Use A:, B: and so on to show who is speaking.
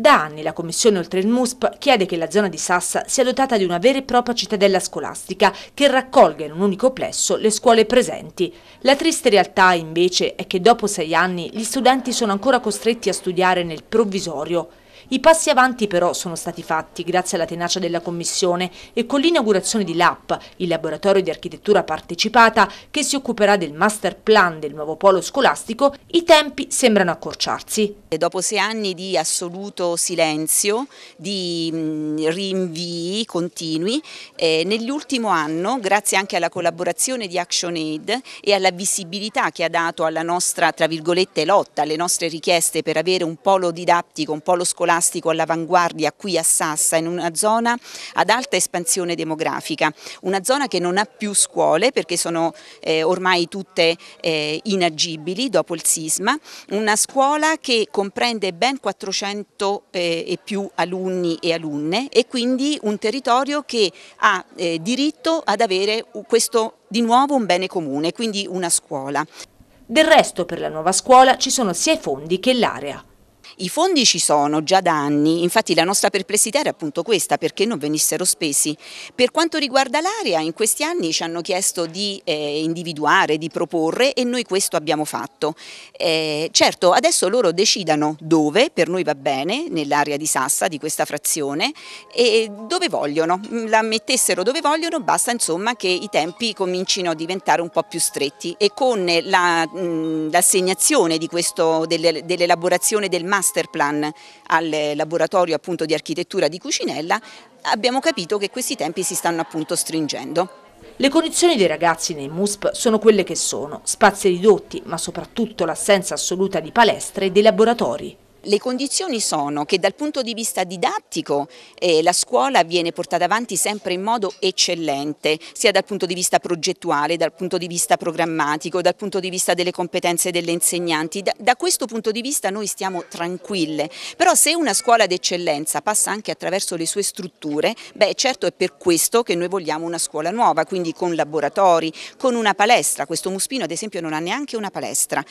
A: Da anni la Commissione Oltre il MUSP chiede che la zona di Sassa sia dotata di una vera e propria cittadella scolastica che raccolga in un unico plesso le scuole presenti. La triste realtà invece è che dopo sei anni gli studenti sono ancora costretti a studiare nel provvisorio i passi avanti però sono stati fatti grazie alla tenacia della Commissione e con l'inaugurazione di LAP, il laboratorio di architettura partecipata che si occuperà del master plan del
B: nuovo polo scolastico, i tempi sembrano accorciarsi. E dopo sei anni di assoluto silenzio, di mm, rinvii continui, eh, nell'ultimo anno, grazie anche alla collaborazione di ActionAid e alla visibilità che ha dato alla nostra, tra virgolette, lotta, alle nostre richieste per avere un polo didattico, un polo scolastico, scolastico all'avanguardia qui a Sassa, in una zona ad alta espansione demografica, una zona che non ha più scuole perché sono eh, ormai tutte eh, inagibili dopo il sisma, una scuola che comprende ben 400 eh, e più alunni e alunne e quindi un territorio che ha eh, diritto ad avere questo di nuovo un bene comune, quindi una scuola. Del resto per la nuova scuola ci sono sia i fondi che l'area. I fondi ci sono già da anni, infatti la nostra perplessità era appunto questa, perché non venissero spesi. Per quanto riguarda l'area, in questi anni ci hanno chiesto di eh, individuare, di proporre e noi questo abbiamo fatto. Eh, certo, adesso loro decidano dove, per noi va bene, nell'area di Sassa, di questa frazione, e dove vogliono, mm, la mettessero dove vogliono, basta insomma che i tempi comincino a diventare un po' più stretti e con mm, l'assegnazione la, dell'elaborazione del massimo master plan al laboratorio appunto di architettura di Cucinella, abbiamo capito che questi tempi si stanno appunto stringendo. Le condizioni dei ragazzi nei MUSP sono quelle che sono, spazi ridotti ma soprattutto l'assenza assoluta di palestre e dei laboratori. Le condizioni sono che dal punto di vista didattico eh, la scuola viene portata avanti sempre in modo eccellente, sia dal punto di vista progettuale, dal punto di vista programmatico, dal punto di vista delle competenze delle insegnanti. Da, da questo punto di vista noi stiamo tranquille, però se una scuola d'eccellenza passa anche attraverso le sue strutture, beh certo è per questo che noi vogliamo una scuola nuova, quindi con laboratori, con una palestra, questo Muspino ad esempio non ha neanche una palestra.